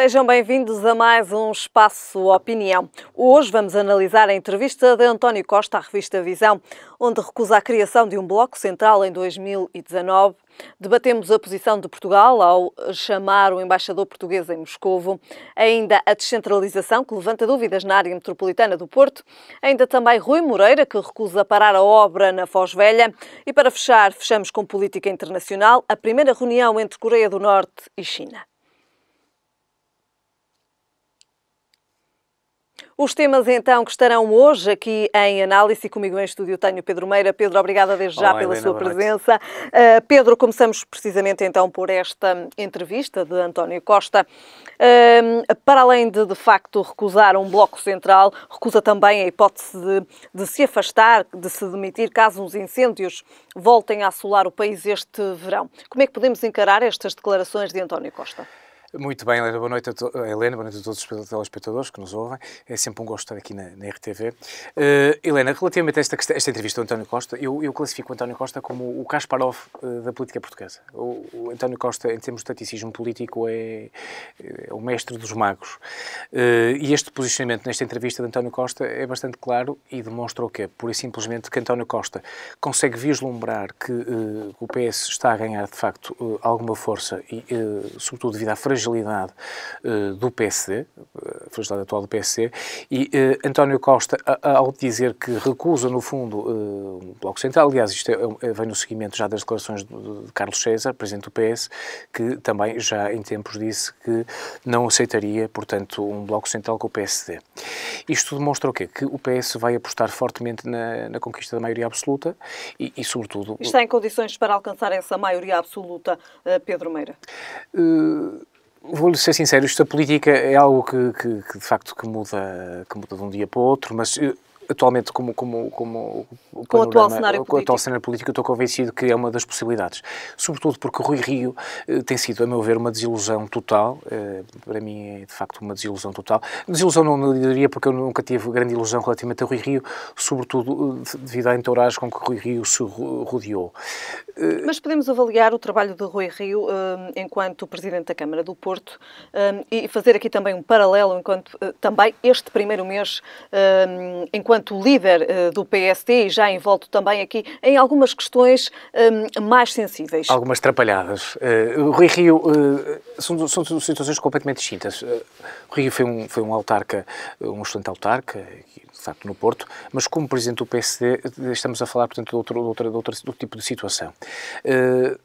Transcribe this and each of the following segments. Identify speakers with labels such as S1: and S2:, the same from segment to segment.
S1: Sejam bem-vindos a mais um Espaço Opinião. Hoje vamos analisar a entrevista de António Costa à revista Visão, onde recusa a criação de um bloco central em 2019. Debatemos a posição de Portugal ao chamar o embaixador português em Moscovo, ainda a descentralização que levanta dúvidas na área metropolitana do Porto, ainda também Rui Moreira que recusa parar a obra na Foz Velha e para fechar, fechamos com política internacional, a primeira reunião entre Coreia do Norte e China. Os temas então que estarão hoje aqui em análise, comigo em estúdio tenho Pedro Meira. Pedro, obrigada desde Olá, já pela Helena, sua presença. Uh, Pedro, começamos precisamente então por esta entrevista de António Costa. Uh, para além de, de facto, recusar um bloco central, recusa também a hipótese de, de se afastar, de se demitir caso os incêndios voltem a assolar o país este verão. Como é que podemos encarar estas declarações de António Costa?
S2: Muito bem, Helena, boa noite a, to... Eh, Helena, boa noite a todos os telespectadores que nos ouvem. É sempre um gosto estar aqui na, na RTV. Uh, eh, Helena, relativamente a esta, esta entrevista do António Costa, eu, eu classifico o António Costa como o Kasparov uh, da política portuguesa. O, o, António Costa, em termos de taticismo político, é, é o mestre dos magos. Uh, e este posicionamento nesta entrevista de António Costa é bastante claro e demonstra o quê? Pura e simplesmente que António Costa consegue vislumbrar que o PS está a ganhar, de facto, alguma força, e, sobretudo devido à fragilidade fragilidade eh, do PSD, eh, a fragilidade atual do PSD, e eh, António Costa, ao dizer que recusa, no fundo, um Bloco Central, aliás, isto é, é vem no seguimento já das declarações de Carlos César, presidente do PS, que também já em tempos disse que não aceitaria, portanto, um Bloco Central com o PSD. Isto demonstra o quê? Que o PS vai apostar fortemente na, na conquista da maioria absoluta e, e, sobretudo... Está em
S1: condições para alcançar essa maioria absoluta, Pedro Meira?
S2: Uh Vou-lhe ser sincero, isto da política é algo que, que, que, de facto que muda, que muda de um dia para o outro, mas Atualmente, como, como, como o com o atual cenário com político. Atual político, eu estou convencido que é uma das possibilidades. Sobretudo porque Rui Rio eh, tem sido, a meu ver, uma desilusão total. Eh, para mim é, de facto, uma desilusão total. Desilusão não, não diria, porque eu nunca tive grande ilusão relativamente a Rui Rio, sobretudo eh, devido à entouragem com que Rui Rio se rodeou. Eh,
S1: Mas podemos avaliar o trabalho de Rui Rio eh, enquanto Presidente da Câmara do Porto eh, e fazer aqui também um paralelo enquanto também este primeiro mês enquanto enquanto líder eh, do PSD e já envolto também aqui em algumas questões hum, mais sensíveis. Algumas
S2: atrapalhadas. Uh, eh, Rui Rio, uh, são, são, situações completamente distintas. Uh, Rui Rio foi um, foi um autarca, um excelente autarca, de facto no Porto, mas como presidente do PSD estamos a falar, portanto, de outro, de de outro tipo de situação. Uh,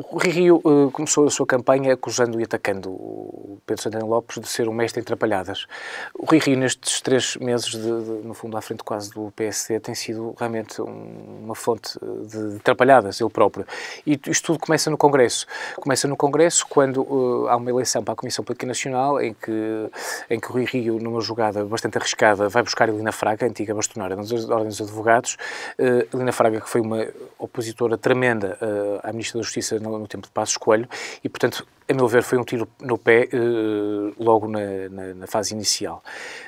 S2: o Rio uh, começou a sua campanha acusando e atacando o Pedro Santana Lopes de ser um mestre em trapalhadas. O Rio, nestes três meses, de, de, no fundo, à frente quase do PSD, tem sido realmente um, uma fonte eh, de, de trapalhadas, ele próprio. E isto tudo começa no Congresso. Começa no Congresso quando uh, há uma eleição para a Comissão Política Nacional em que, em que o Rui Rio, numa jogada bastante arriscada, vai buscar Helena Fraga, antiga bastonária das Ordens de Advogados. Uh, Helena Fraga, que foi uma opositora tremenda uh, à Ministra da Justiça no, no, tempo de Passos Coelho, e portanto, a meu ver, foi um tiro no pé eh, logo na, na, na, fase inicial.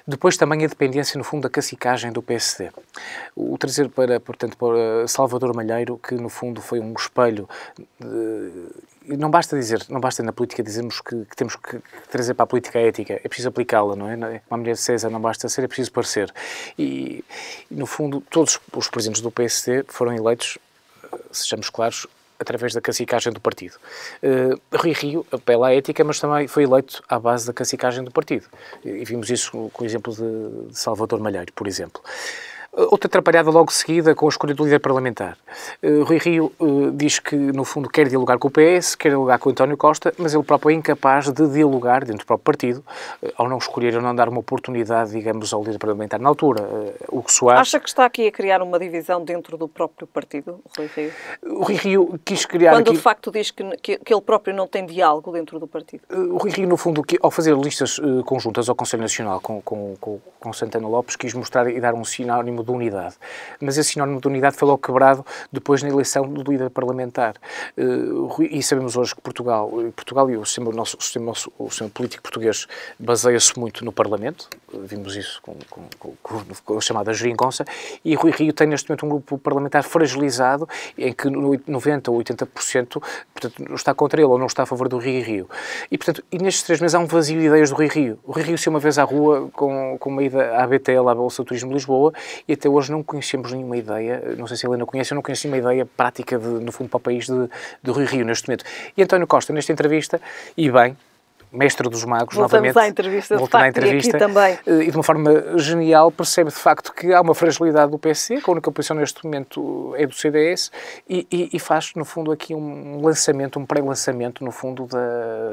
S2: Depois também a dependência, no fundo, da cacicagem do PSD. O trazer para, portanto, para Salvador Malheiro, que no fundo foi um espelho de, eh, não basta dizer, não basta na política dizermos que, que temos que trazer para a política a ética, é preciso aplicá-la, não é? é? Uma mulher de César não basta ser, é preciso parecer. E, no fundo, todos os presidentes do PSD foram eleitos, eh, sejamos claros, através da cacicagem do partido. Uh, Rui Rio apela à ética, mas também foi eleito à base da cacicagem do partido. E vimos isso com o exemplo de Salvador Malheiro, por exemplo. Outra atrapalhada logo seguida com a escolha do líder parlamentar. Uh, Rui Rio uh, diz que, no fundo, quer dialogar com o PS, quer dialogar com António Costa, mas ele próprio é incapaz de dialogar dentro do próprio partido, uh, ao não escolher ou não dar uma oportunidade, digamos, ao líder parlamentar na altura. o que soa. Acha
S1: que está aqui a criar uma divisão dentro do próprio partido, Rui Rio? O Rui
S2: Rio quis criar Quando, aqui... de
S1: facto, diz que, que, que, ele próprio não tem diálogo dentro do partido.
S2: o Rui Rio, no fundo, que, ao fazer listas conjuntas ao Conselho Nacional com, com, com, com Santana Lopes, quis mostrar e dar um sinónimo sinónimo de unidade. Mas esse sinónimo de unidade foi logo quebrado depois na eleição do líder parlamentar. Eh, e sabemos hoje que Portugal, Portugal e o sistema, nosso, o sistema, o sistema político português baseia-se muito no Parlamento, vimos isso com, com, com, com a chamada geringonça, e Rui Rio tem neste momento um grupo parlamentar fragilizado em que 90 ou 80% portanto, está contra ele ou não está a favor do Rui Rio. E, portanto, e nestes três meses há um vazio de ideias do Rui Rio. O Rui Rio se uma vez à rua com, com uma ida à BTL, à Bolsa Turismo Lisboa, e até hoje não conhecemos nenhuma ideia, não sei se a Helena conhece, eu não conheci uma ideia prática, de, no fundo, para o país de, de Rui Rio neste momento. E António Costa, nesta entrevista, e bem, mestre dos magos, Voltamos novamente. à entrevista, de facto, à entrevista, e também. Eh, e de uma forma genial percebe, de facto, que há uma fragilidade do PC, que a única posição neste momento é do CDS, e, e, e faz, no fundo, aqui um lançamento, um pré-lançamento, no fundo, da,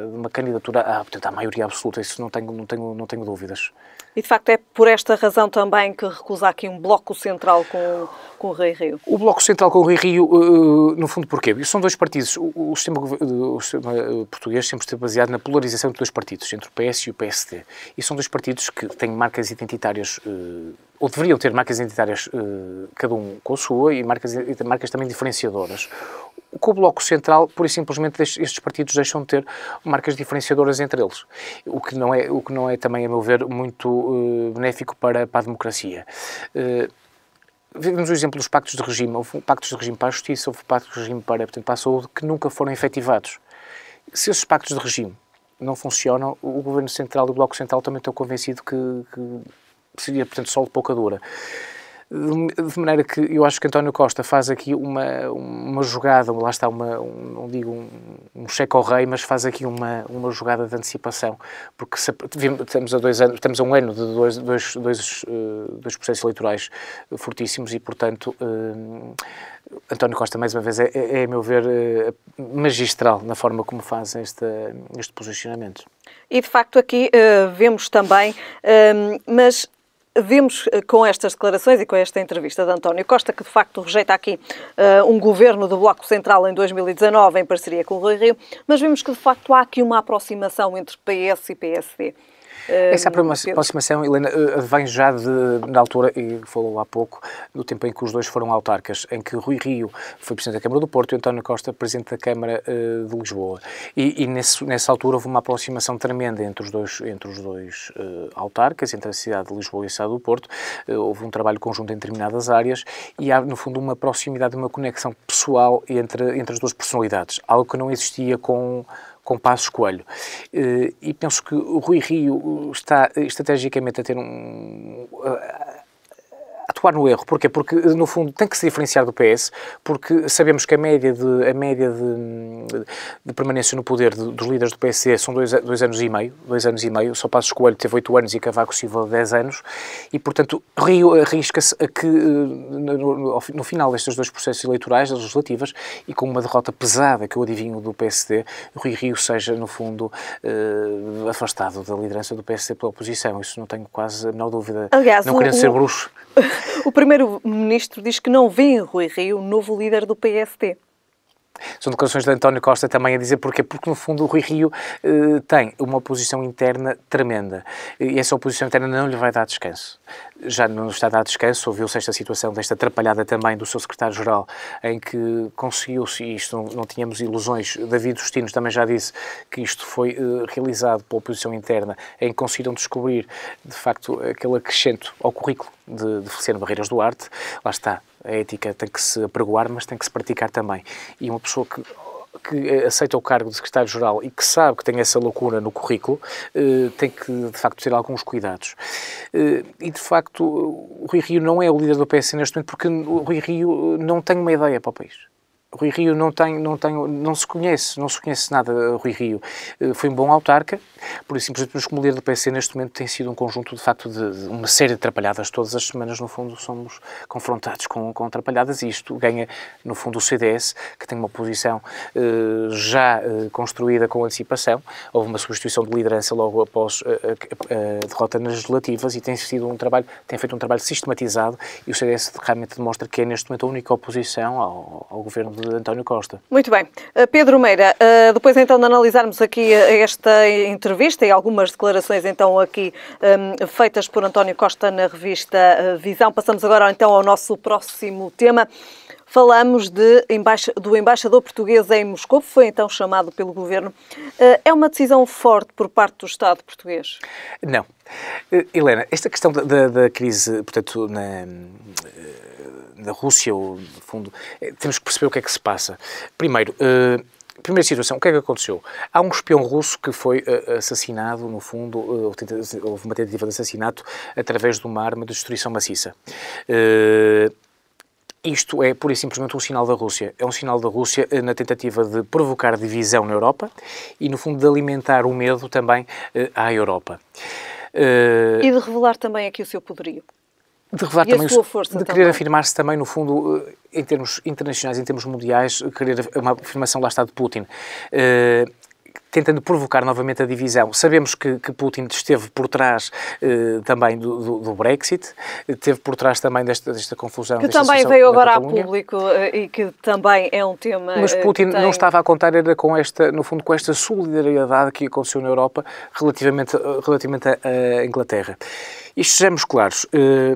S2: de uma candidatura à, portanto, à maioria absoluta, isso não tenho, não tenho, não tenho dúvidas.
S1: E de facto é por esta razão também que recusa aqui um bloco central com, com o Rei Rio.
S2: O bloco central com o Rei Rio, uh, no fundo, porquê? São dois partidos. O, o, sistema, eh, o, sistema, português sempre esteve baseado na polarização de dois partidos, entre o PS e o PSD. E são dois partidos que têm marcas identitárias. Uh, ou deveriam ter marcas identitárias, eh, cada um com a sua, e marcas, marcas também diferenciadoras. Com o Bloco Central, por e simplesmente, estes partidos deixam de ter marcas diferenciadoras entre eles, o que não é, o que não é também, a meu ver, muito uh, benéfico para, para a democracia. Uh, Vemos o exemplo dos pactos de regime. Houve pactos de regime para a justiça, houve pactos de regime para, portanto, para a saúde, que nunca foram efetivados. Se esses pactos de regime não funcionam, o Governo Central e o Bloco Central também estão convencidos que, que seria, portanto, sol de pouca dura. De maneira que eu acho que António Costa faz aqui uma, uma jogada, lá está, uma, um, não digo um, um cheque ao rei, mas faz aqui uma, uma jogada de antecipação, porque se, estamos, a dois anos, estamos a um ano de dois, dois, dois, eh, dois processos eleitorais fortíssimos e, portanto, eh, António Costa, mais uma vez, é, é, é a meu ver, eh, magistral na forma como faz este, este posicionamento.
S1: E de facto aqui uh, vemos também, uh, mas vimos eh, com estas declarações e com esta entrevista de António Costa, que de facto rejeita aqui uh, um governo do Bloco Central em 2019, em parceria com o Rui Rio, mas vimos que de facto há aqui uma aproximação entre PS e PSD. Essa é
S2: aproximação, Helena, eh, vem já de, na altura, e falou há pouco, no tempo em que os dois foram autarcas, em que Rui Rio foi Presidente da Câmara do Porto e António Costa Presidente da Câmara uh, de Lisboa. E, e nesse, nessa altura houve uma aproximação tremenda entre os dois, entre os dois uh, autarcas, entre a cidade de Lisboa e a cidade do Porto. Uh, houve um trabalho conjunto em determinadas áreas e há, no fundo, uma proximidade, uma conexão pessoal entre, entre as duas personalidades, algo que não existia com com Passos Coelho. Eh, e penso que o Rui Rio está eh, estrategicamente a ter um, eh, atuar no erro. Porquê? Porque, no fundo, tem que se diferenciar do PS, porque sabemos que a média de, a média de, de permanência no poder de, dos líderes do PSD são dois, dois anos e meio, dois anos e meio, só Passos Coelho teve oito anos e Cavaco Silva dez anos, e, portanto, arrisca-se a que, eh, no, no final destes dois processos eleitorais, das legislativas, e com uma derrota pesada que eu adivinho do PSD, Rui Rio seja, no fundo, eh, afastado da liderança do PSD pela oposição. Isso não tenho quase a menor dúvida. Aliás, não querendo o, ser bruxo.
S1: o primeiro-ministro diz que não vê em Rui Rio o novo líder do PST.
S2: São declarações de António Costa também a dizer porquê. Porque, no fundo, o Rui Rio eh, tem uma oposição interna tremenda. E essa oposição interna não lhe vai dar descanso. Já não está a dar descanso. Ouviu-se esta situação desta atrapalhada também do seu secretário-geral, em que conseguiu-se, e isto não, não, tínhamos ilusões, David Justinos também já disse que isto foi eh, realizado pela oposição interna, em que conseguiram descobrir, de facto, aquele acrescento ao currículo de, de Feliciano Barreiras Duarte. Lá está, a ética tem que se apregoar, mas tem que se praticar também. E uma pessoa que que aceita o cargo de secretário-geral e que sabe que tem essa lacuna no currículo, eh, tem que, de facto, ter alguns cuidados. Eh, e, de facto, o Rui Rio não é o líder do PS neste momento porque o Rui Rio não tem uma ideia para o país. Rui Rio não tem, não tem, não se conhece, não se conhece nada eh, Rui Rio. Eh, foi um bom autarca, por isso, simplesmente, o líder do PC neste momento tem sido um conjunto, de facto, de, de, uma série de atrapalhadas. Todas as semanas, no fundo, somos confrontados com, com atrapalhadas e isto ganha, no fundo, o CDS, que tem uma posição eh, já eh, construída com antecipação. Houve uma substituição de liderança logo após eh, a, a, a derrota nas legislativas e tem sido um trabalho, tem feito um trabalho sistematizado e o CDS realmente demonstra que é, neste momento, a única oposição ao, ao governo de António Costa.
S1: Muito bem. Eh, Pedro Meira, eh, depois então de analisarmos aqui eh, esta entrevista e algumas declarações então aqui ehm, feitas por António Costa na revista Visão, passamos agora então ao nosso próximo tema. Falamos de, do embaixador português em Moscou, que foi então chamado pelo governo. Eh, é uma decisão forte por parte do Estado português?
S2: Não. Eh, Helena, esta questão da, da, da crise, portanto, na, eh, na Rússia, ou, no fundo, temos que perceber o que é que se passa. Primeiro, primeira situação, o que é que aconteceu? Há um espião russo que foi uh, assassinado, no fundo, uh, houve uma tentativa de assassinato através de uma arma de destruição maciça. Uh, isto é pura e simplesmente um sinal da Rússia. É um sinal da Rússia eh, na tentativa de provocar divisão na Europa e, no fundo, de alimentar o medo também eh, à Europa. Eh, e de
S1: revelar também aqui o seu poderio.
S2: De revelar e também, o, força de também. querer afirmar-se também, no fundo, em termos internacionais, em termos mundiais, querer uma afirmação lá está de Putin tentando provocar novamente a divisão. Sabemos que, que Putin esteve por trás eh, também do, do, do, Brexit, esteve por trás também desta, desta confusão. Que também veio agora a público
S1: eh, e que também é um tema. Mas eh, Putin tem... não estava
S2: a contar era com esta, no fundo, com esta solidariedade que aconteceu na Europa relativamente, eh, relativamente à Inglaterra. E sejamos claros. Eh,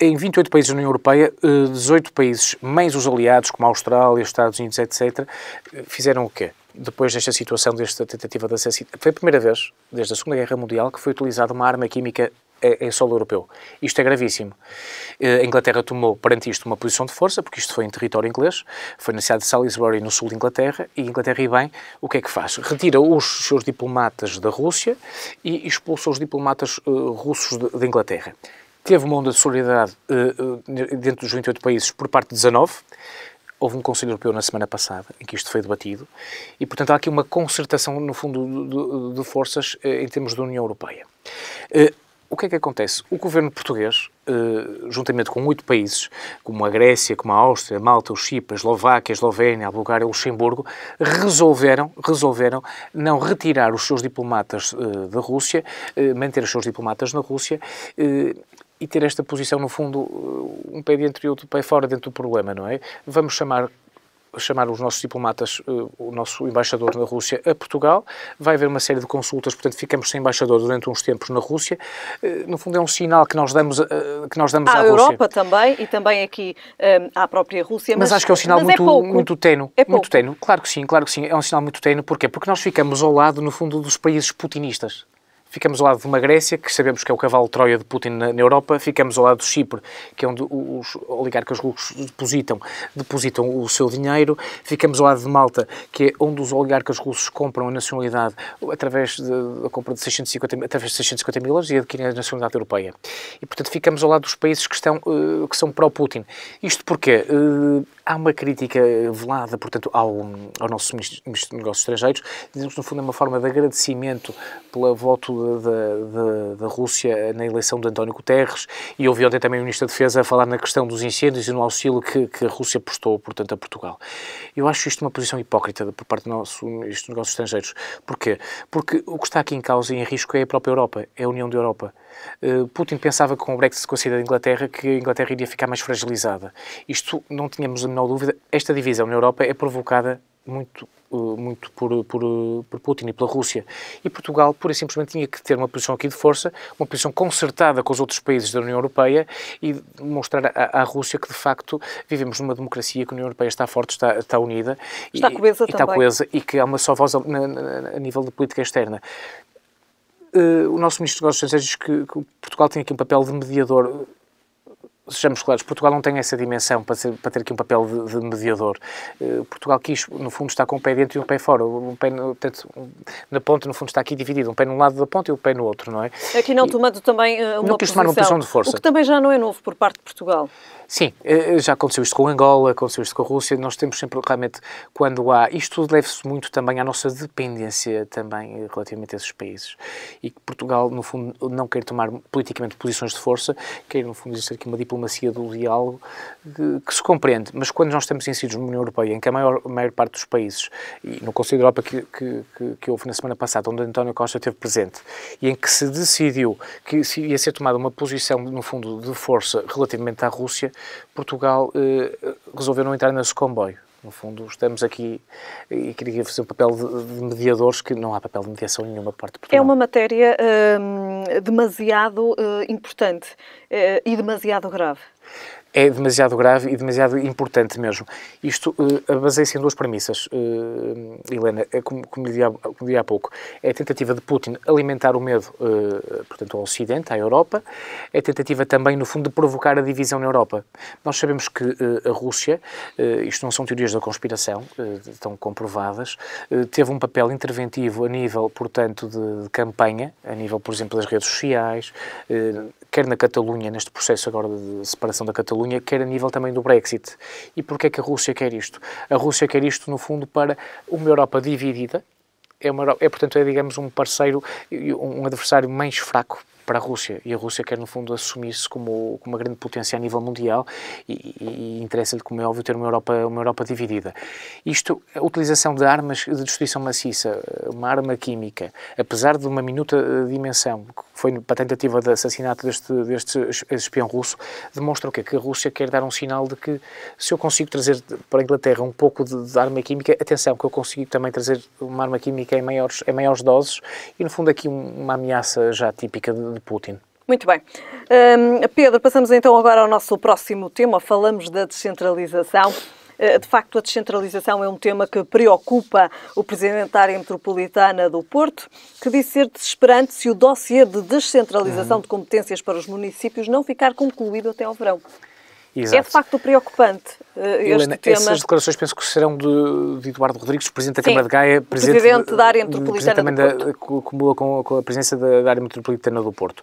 S2: em 28 países da União Europeia, 18 países, mais os aliados, como a Austrália, os Estados Unidos, etc., fizeram o quê? depois desta situação, desta tentativa de assassino. Foi a primeira vez, desde a Segunda Guerra Mundial, que foi utilizada uma arma química em solo europeu. Isto é gravíssimo. Eh, a Inglaterra tomou perante isto uma posição de força, porque isto foi em território inglês, foi na cidade de Salisbury, no sul de Inglaterra, e Inglaterra, e bem, o que é que faz? Retira os seus diplomatas da Rússia e expulsa os diplomatas uh, russos da Inglaterra. Teve uma onda de solidariedade uh, uh, dentro dos 28 países por parte de 19, houve um Conselho Europeu na semana passada em que isto foi debatido e, portanto, há aqui uma concertação, no fundo, de, de forças eh, em termos da União Europeia. Eh, o que é que acontece? O governo português, eh, juntamente com oito países, como a Grécia, como a Áustria, a Malta, o Chipre, a Eslováquia, a Eslovénia, a Bulgária, o Luxemburgo, resolveram, resolveram não retirar os seus diplomatas da Rússia, manter os seus diplomatas na Rússia e ter esta posição, no fundo, eh, um pé dentro e outro pé fora dentro do problema, não é? Vamos chamar chamar os nossos diplomatas, eh, o nosso embaixador na Rússia a Portugal, vai haver uma série de consultas, portanto ficamos sem embaixador durante uns tempos na Rússia. Eh, no fundo é um sinal que nós damos, que nós damos à, à Europa Europa
S1: também e também aqui à própria Rússia. Mas, mas, acho que é um sinal muito, é muito
S2: teno. É pouco. Muito teno. É claro que sim, claro que sim. É um sinal muito teno. Porquê? Porque nós ficamos ao lado, no fundo, dos países putinistas ficamos ao lado de uma Grécia, que sabemos que é o cavalo de Troia de Putin na, na Europa, ficamos ao lado do Chipre, que é onde os oligarcas russos depositam, depositam o seu dinheiro, ficamos ao lado de Malta, que é onde os oligarcas russos compram a nacionalidade através da compra de 650, através de 650 mil euros e adquirem a nacionalidade europeia. E, portanto, ficamos ao lado dos países que, estão, eh, que são pró-Putin. Isto porquê eh, Há uma crítica velada, portanto, ao, ao nosso Ministro de Negócios Estrangeiros. Dizemos, no fundo, é uma forma de agradecimento pela voto da Rússia na eleição de António Guterres e ouvi ontem também o Ministro da Defesa a falar na questão dos incêndios e no auxílio que, que a Rússia prestou, portanto, a Portugal. Eu acho isto uma posição hipócrita por parte do nosso Ministro de Negócios Estrangeiros. Porquê? Porque o que está aqui em causa e em risco é a própria Europa, é a União da Europa. Eh, Putin pensava que com o Brexit com a saída da Inglaterra que a Inglaterra iria ficar mais fragilizada. Isto não tínhamos a menor dúvida. Esta divisão na Europa é provocada muito eh, muito por, por, por, Putin e pela Rússia. E Portugal, pura e simplesmente, tinha que ter uma posição aqui de força, uma posição concertada com os outros países da União Europeia e mostrar à, à Rússia que, de facto, vivemos numa democracia que a União Europeia está forte, está, está unida. Está e, coesa e, também. Está coesa e que há uma só voz a, a, a nível de política externa uh, o nosso Ministro dos Negócios Estrangeiros diz que, que, Portugal tem aqui um papel de mediador. Sejamos claros, Portugal não tem essa dimensão para, ser, para ter aqui um papel de, de mediador. Uh, Portugal quis, no fundo, está com um pé dentro e um pé fora. Um pé, portanto, um, na ponta, no fundo, está aqui dividido. Um pé num lado da ponta e um pé no outro, não é?
S1: Aqui não e, tomando também uh, uma Não quis posição, tomar uma posição de força. O que também já não é novo por parte de Portugal.
S2: Sim, eh, eh, já aconteceu isto com Angola, aconteceu isto com a Rússia, nós temos sempre realmente, quando há, isto deve-se muito também à nossa dependência também eh, relativamente a esses países e que Portugal, no fundo, não quer tomar politicamente posições de força, quer, no fundo, exercer aqui uma diplomacia do diálogo que se compreende, mas quando nós estamos inseridos na União Europeia, em que a maior, a maior parte dos países, e no Conselho da Europa que, que, que, que houve na semana passada, onde António Costa esteve presente, e em que se decidiu que ia ser tomada uma posição, no fundo, de força relativamente à Rússia, Portugal eh, resolveu não entrar nesse comboio. No fundo, estamos aqui e queria fazer um papel de, mediadores, que não há papel de mediação nenhuma parte de é
S1: Portugal. É uma matéria ehm, demasiado eh, importante eh, e demasiado grave
S2: é demasiado grave e demasiado importante mesmo. Isto uh, baseia-se em duas premissas, uh, Helena, é, como, como, dizia, há pouco. É a tentativa de Putin alimentar o medo, uh, portanto, ao Ocidente, à Europa. É a tentativa também, no fundo, de provocar a divisão na Europa. Nós sabemos que uh, a Rússia, isto não são teorias da conspiração, estão comprovadas, teve um papel interventivo a nível, portanto, de, de, campanha, a nível, por exemplo, das redes sociais, quer na Catalunha, neste processo agora de separação da Catalunha, Catalunha, quer a nível também do Brexit. E porquê é que a Rússia quer isto? A Rússia quer isto, no fundo, para uma Europa dividida, é, uma, é, portanto, é, digamos, um parceiro, um adversário mais fraco para a Rússia. E a Rússia quer, no fundo, assumir-se como, como uma grande potência a nível mundial e, e, e interessa-lhe, como é óbvio, ter uma Europa, uma Europa dividida. Isto, a utilização de armas de destruição maciça, uma arma química, apesar de uma minuta dimensão, que foi para a tentativa de assassinato deste, deste espião russo, demonstra o quê? Que a Rússia quer dar um sinal de que se eu consigo trazer para a Inglaterra um pouco de, de arma química, atenção, que eu consigo também trazer uma arma química em maiores, em maiores doses e, no fundo, aqui uma ameaça já típica de Putin.
S1: Muito bem. Hum, Pedro, passamos então agora ao nosso próximo tema. Falamos da descentralização. Eh, de facto, a descentralização é um tema que preocupa o presidente da área metropolitana do Porto, que disse ser desesperante se o dossiê de descentralização uhum. de competências para os municípios não ficar concluído até ao verão. Exato. É de facto preocupante eh, Helena, essas
S2: declarações penso que serão de, de Eduardo Rodrigues, Presidente da Câmara de Gaia, é Presidente, presidente da área metropolitana também do Porto. acumula com, com, a presença da, da, área metropolitana do Porto.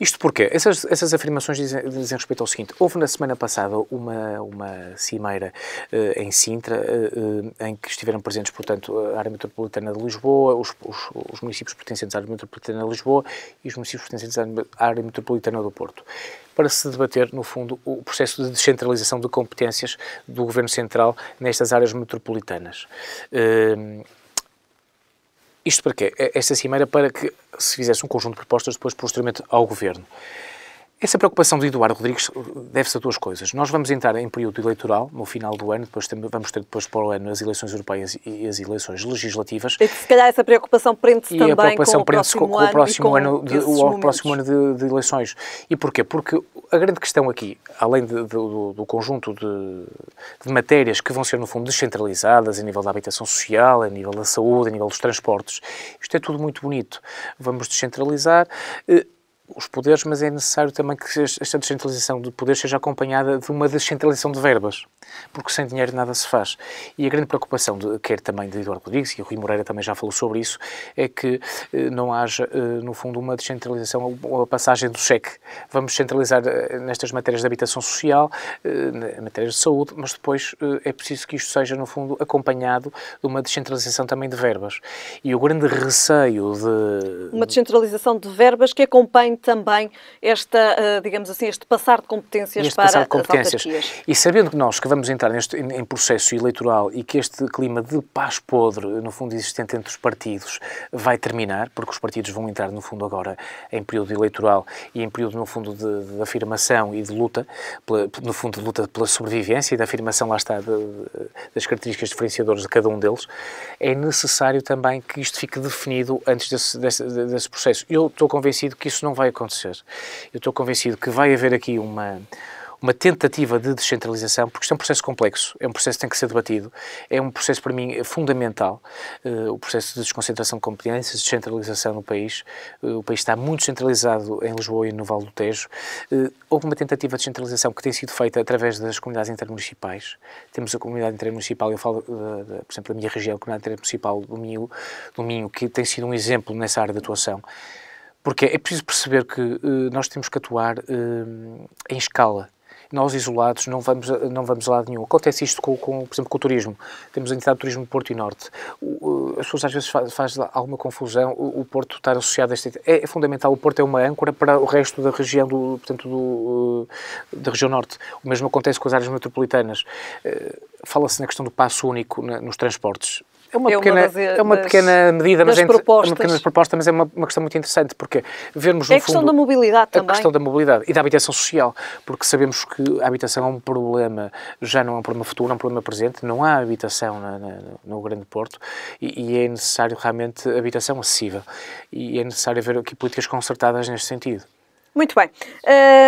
S2: Isto porquê? Essas, essas afirmações dizem, dizem, respeito ao seguinte, houve na semana passada uma, uma cimeira uh, em Sintra, uh, em que estiveram presentes, portanto, a área metropolitana de Lisboa, os, os, os municípios pertencentes à área metropolitana de Lisboa e os municípios pertencentes à área metropolitana do Porto para se debater, no fundo, o processo de descentralização de competências do Governo Central nestas áreas metropolitanas. Uh, isto para quê? É esta cimeira para que se fizesse um conjunto de propostas depois posteriormente ao Governo. Essa preocupação de Eduardo Rodrigues eh, deve-se a duas coisas. Nós vamos entrar em período eleitoral no final do ano, depois vamos ter depois para o ano as eleições europeias e as eleições legislativas. E se
S1: calhar essa preocupação prende-se também a preocupação com, prende o com, com, o próximo ano, de, o
S2: próximo ano de, de, eleições. E porquê? Porque a grande questão aqui, além de, do, do, conjunto de, matérias que vão ser, no fundo, descentralizadas a nível da habitação social, a nível da saúde, a nível dos transportes, isto é tudo muito bonito. Vamos descentralizar. Eh, os poderes, mas é necessário também que esta descentralização de poderes seja acompanhada de uma descentralização de verbas, porque sem dinheiro nada se faz. E a grande preocupação, de, quer também de Eduardo Rodrigues, e o Rui Moreira também já falou sobre isso, é que eh, não haja, eh, no fundo, uma descentralização ou a passagem do cheque. Vamos centralizar eh, nestas matérias de habitação social, matérias de saúde, mas depois é preciso que isto seja, no fundo, acompanhado de uma descentralização também de verbas. E o grande receio de... Uma
S1: descentralização de verbas que acompanhe também esta, eh, digamos assim, este passar de competências este para de competências. as autarquias.
S2: E sabendo que nós que vamos entrar neste, em processo eleitoral e que este clima de paz podre, no fundo existente entre os partidos, vai terminar, porque os partidos vão entrar, no fundo, agora em período eleitoral e em período, no fundo, de, de afirmação e de luta, pela, no fundo, de luta pela sobrevivência e da afirmação, lá está, de, das características diferenciadoras de cada um deles, é necessário também que isto fique definido antes desse, desse, desse processo. Eu estou convencido que isso não vai vai acontecer. Eu estou convencido que vai haver aqui uma uma tentativa de descentralização, porque isto é um processo complexo, é um processo que tem que ser debatido, é um processo para mim fundamental, uh, o processo de desconcentração de competências, descentralização no país. Uh, o país está muito centralizado em Lisboa e no Vale do Tejo. Uh, houve uma tentativa de descentralização que tem sido feita através das comunidades intermunicipais. Temos a comunidade intermunicipal, eu falo, por exemplo, da minha região, a comunidade intermunicipal do Minho, do Minho, que tem sido um exemplo nessa área de atuação. Porque é preciso perceber que uh, nós temos que atuar uh, em escala. Nós, isolados, não vamos, não vamos a lado nenhum. Acontece isto, com, com, por exemplo, com o turismo. Temos a entidade de turismo do Porto e Norte. O, as pessoas às vezes fazem faz alguma confusão o, o, Porto estar associado a esta... É, é, fundamental, o Porto é uma âncora para o resto da região, do, portanto, do, eh, da região Norte. O mesmo acontece com as áreas metropolitanas. Fala-se na questão do passo único na, nos transportes é uma, é pequena, uma das, é uma pequena medida, mas entre, É uma pequena proposta, mas é uma, uma, questão muito interessante, porque vemos É a questão fundo, da
S1: mobilidade a também. A questão da
S2: mobilidade e da habitação social, porque sabemos que a habitação é um problema, já não é um problema futuro, é um problema presente, não há habitação na, na, no Grande Porto e, e, é necessário realmente habitação acessível e é necessário haver aqui políticas concertadas neste sentido.
S1: Muito bem.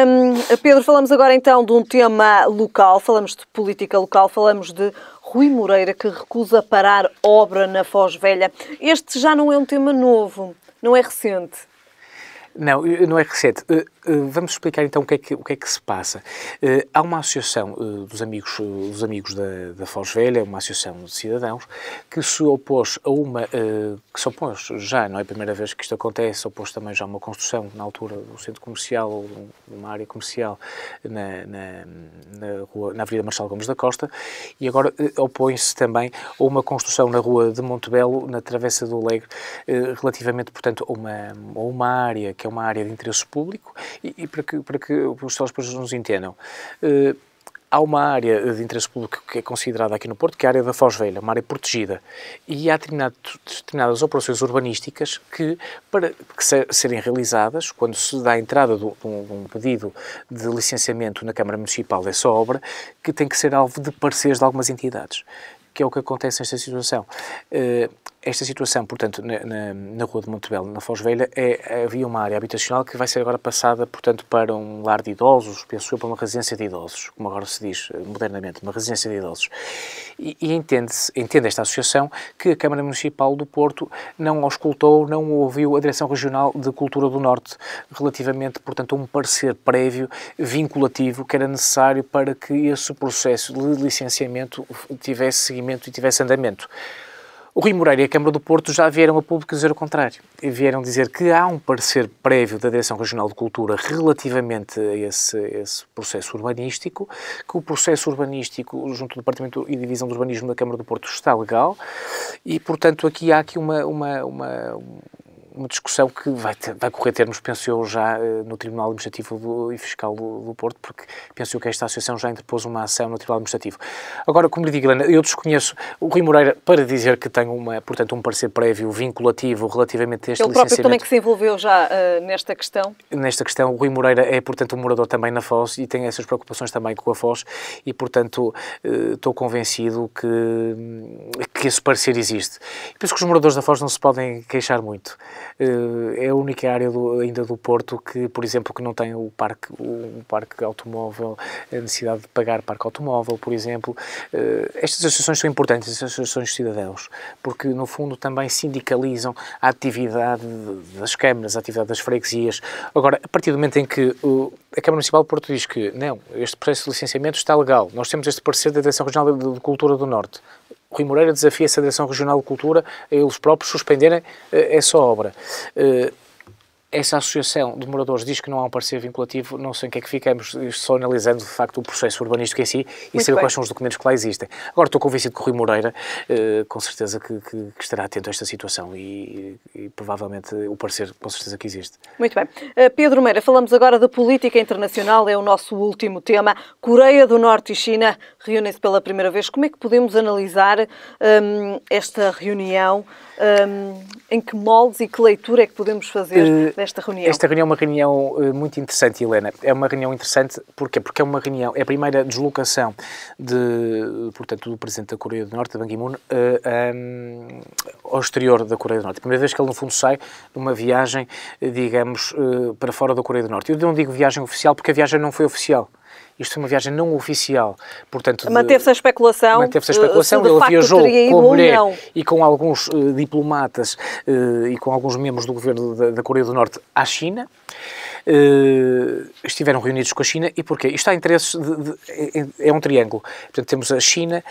S1: Um, Pedro, falamos agora então de um tema local, falamos de política local, falamos de Rui Moreira que recusa parar obra na Foz Velha. Este já não é um tema novo, não é recente.
S2: Não, não é recente. Eh, vamos explicar então o que é que, o que, é que se passa. Uh, há uma associação uh, dos amigos, uh, dos amigos da, da Foz Velha, uma associação de cidadãos, que se opôs a uma, que se opôs já, não é a primeira vez que isto acontece, opôs também já a uma construção na altura do um centro comercial, ou uma área comercial na, na, na, rua, na Avenida Marcelo Gomes da Costa, e agora opõe-se também a uma construção na rua de Montebelo, na Travessa do Alegre, relativamente, portanto, a uma, a uma área que é uma área de interesse público, e, para, que, para que os telespectadores nos entendam, uh, há uma área de interesse público que é considerada aqui no Porto, que é a área da Foz Velha, uma área protegida. E há determinadas operações urbanísticas que, para que se, serem realizadas, quando se dá a entrada de um, pedido de licenciamento na Câmara Municipal dessa obra, que tem que ser alvo de pareceres de algumas entidades. Que é o que acontece nesta situação. Uh, esta situação, portanto, na, na, na Rua de Montebello, na Foz Velha, é, havia uma área habitacional que vai ser agora passada, portanto, para um lar de idosos, penso eu, para uma residência de idosos, como agora se diz eh, modernamente, uma residência de idosos. E, e entende-se, entende esta associação, que a Câmara Municipal do Porto não auscultou, não ouviu a Direção Regional de Cultura do Norte relativamente, portanto, a um parecer prévio, vinculativo, que era necessário para que esse processo de licenciamento tivesse seguimento e tivesse andamento. O Rui Moreira e a Câmara do Porto já vieram a público dizer o contrário. Vieram dizer que há um parecer prévio da Direção Regional de Cultura relativamente a esse, esse processo urbanístico, que o processo urbanístico junto do Departamento e Divisão do Urbanismo da Câmara do Porto está legal e, portanto, aqui há aqui uma, uma, uma uma discussão que vai, ter, vai correr termos, penso eu, já eh, no Tribunal Administrativo do, e Fiscal do, do, Porto, porque penso eu que esta associação já interpôs uma ação no Tribunal Administrativo. Agora, como lhe digo, Helena, eu desconheço o Rui Moreira para dizer que tem, uma, portanto, um parecer prévio vinculativo relativamente a este Ele licenciamento. Ele próprio também
S1: que se envolveu já uh, nesta questão.
S2: Nesta questão, o Rui Moreira é, portanto, um morador também na Foz e tem essas preocupações também com a Foz e, portanto, uh, estou convencido que, que esse parecer existe. penso que os moradores da Foz não se podem queixar muito. Eh, é a única área do, ainda do Porto que, por exemplo, que não tem o parque, o, parque automóvel, a necessidade de pagar parque automóvel, por exemplo. Eh, estas associações são importantes, as associações de cidadãos, porque no fundo também sindicalizam a atividade das câmaras, a atividade das freguesias. Agora, a partir do momento em que a Câmara Municipal do Porto diz que não, este processo de licenciamento está legal, nós temos este parecer da Direção Regional de Cultura do Norte, Rui Moreira desafia-se a Direção Regional de Cultura a eles próprios suspenderem eh, essa obra. Eh, essa associação de moradores diz que não há um parecer vinculativo, não sei em que é que ficamos, só analisando de facto o processo urbanístico em si e saber quais são os documentos que lá existem. Agora estou convencido que o Rui Moreira, eh, com certeza, que, que, que, estará atento a esta situação e, e, provavelmente o parecer, com certeza, que existe.
S1: Muito bem. Uh, Pedro Meira, falamos agora da política internacional, é o nosso último tema. Coreia do Norte e China reúnem-se pela primeira vez. Como é que podemos analisar um, ehm, esta reunião? Um, ehm, em que moldes e que leitura é que podemos fazer? Uh, desta reunião? Esta
S2: reunião é uma reunião eh, muito interessante, Helena. É uma reunião interessante porquê? porque é uma reunião, é a primeira deslocação de, portanto, do Presidente da Coreia do Norte, Ban Ki-moon, uh, eh, um, ao exterior da Coreia do Norte. A primeira vez que ele, no fundo, sai numa viagem, eh, digamos, uh, para fora da Coreia do Norte. Eu não digo viagem oficial porque a viagem não foi oficial isto foi uma viagem não oficial. Portanto, manteve-se
S1: a especulação. Manteve-se a especulação. Eh, Ele viajou com a mulher
S2: e com alguns uh, diplomatas uh, e com alguns membros do governo da, da Coreia do Norte à China. Uh, estiveram reunidos com a China e porquê? Isto há interesses, de, de, é, é um triângulo. Portanto, temos a China,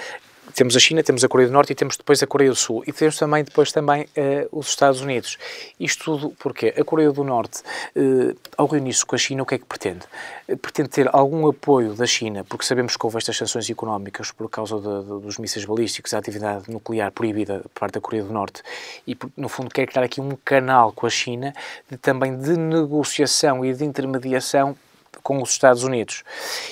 S2: temos a China, temos a Coreia do Norte e temos depois a Coreia do Sul e temos também depois também uh, os Estados Unidos. Isto tudo porque a Coreia do Norte, uh, ao reunir-se com a China, o que é que pretende? Eh, pretende ter algum apoio da China, porque sabemos que houve estas sanções económicas por causa de, de, dos mísseis balísticos, a atividade nuclear proibida por parte da Coreia do Norte e, no fundo, quer criar aqui um canal com a China de, também de negociação e de intermediação com os Estados Unidos.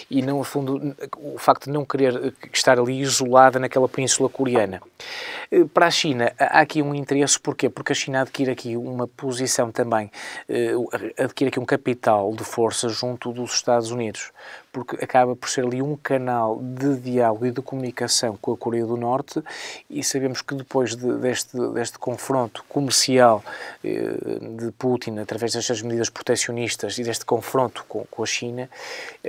S2: E, a fundo, o facto de não querer eh, estar ali isolada naquela península coreana. Eh, para a China, há aqui um interesse, porquê? Porque a China adquire aqui uma posição também, eh, adquire aqui um capital de força junto dos Estados Unidos, porque acaba por ser ali um canal de diálogo e de comunicação com a Coreia do Norte e sabemos que depois de, deste, deste confronto comercial de Putin, através destas medidas protecionistas e deste confronto com, com a China, China.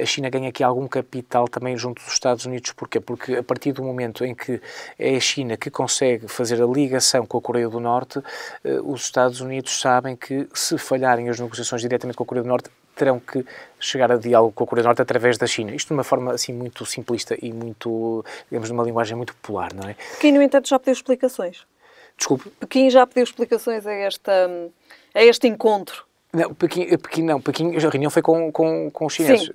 S2: A China ganha aqui algum capital também junto dos Estados Unidos. Porquê? Porque a partir do momento em que é a China que consegue fazer a ligação com a Coreia do Norte, eh, os Estados Unidos sabem que se falharem as negociações diretamente com a Coreia do Norte, terão que chegar a diálogo com a Coreia do Norte através da China. Isto de uma forma assim muito simplista e muito, digamos, de uma linguagem muito popular, não é?
S1: Pequim, no entanto, já pediu explicações. Desculpe. Pequim já pediu explicações a, esta, a este encontro
S2: não, Pequim, Pequim não, Pequim, a reunião foi com, com, com os chineses. Sim.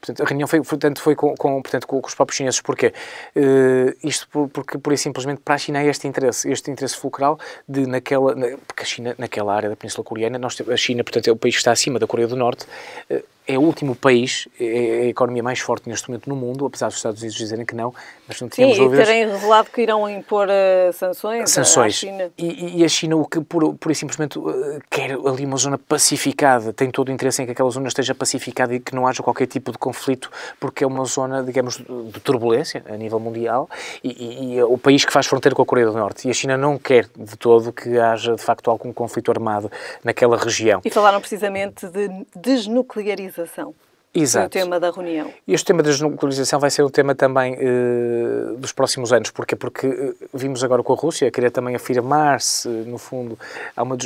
S2: Portanto, a reunião foi, portanto, foi com, com portanto, com, com, os próprios chineses. Porquê? Uh, isto por, porque, por aí simplesmente, para a China é este interesse, este interesse fulcral de naquela, na, porque a China, naquela área da Península Coreana, nós, a China, portanto, é o país que está acima da Coreia do Norte, uh, é o último país, é, é a economia mais forte neste momento no mundo, apesar dos Estados Unidos dizerem que não, mas não tínhamos Sim, dúvidas. Sim,
S1: terem revelado que irão impor uh, eh, sanções, sanções. à China.
S2: E, e a China, o que por, por simplesmente uh, quer ali uma zona pacificada, tem todo o interesse em que aquela zona esteja pacificada e que não haja qualquer tipo de conflito, porque é uma zona, digamos, de turbulência a nível mundial e, e, e é o país que faz fronteira com a Coreia do Norte. E a China não quer de todo que haja, de facto, algum conflito armado naquela região. E
S1: falaram precisamente de desnuclearização desnuclearização. Exato. o tema da reunião.
S2: E este tema da desnuclearização vai ser o tema também eh, dos próximos anos. Porquê? Porque eh, vimos agora com a Rússia, queria também afirmar-se, eh, no fundo, uma,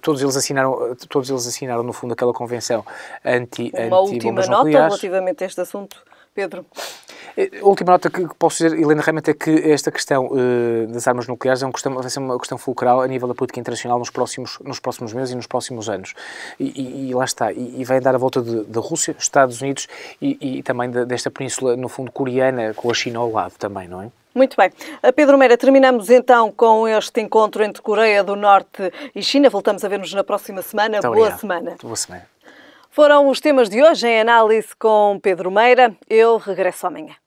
S2: todos, eles assinaram, todos eles assinaram, no fundo, aquela convenção anti Uma anti última nota
S1: relativamente a este assunto, Pedro.
S2: Eh, última nota que posso dizer, Helena, realmente é que esta questão uh, das armas nucleares é uma questão, vai ser uma questão fulcral a nível da política internacional nos próximos, nos próximos meses e nos próximos anos. E, e, e lá está. E, e, vai dar a volta da Rússia, Estados Unidos e, também de, desta península, no fundo, coreana, com a China ao lado também, não é?
S1: Muito bem. Pedro Meira, terminamos então com este encontro entre Coreia do Norte e China. Voltamos a ver-nos na próxima semana. Boa semana. Boa semana. Foram os temas de hoje em análise com Pedro Meira. Eu regresso amanhã.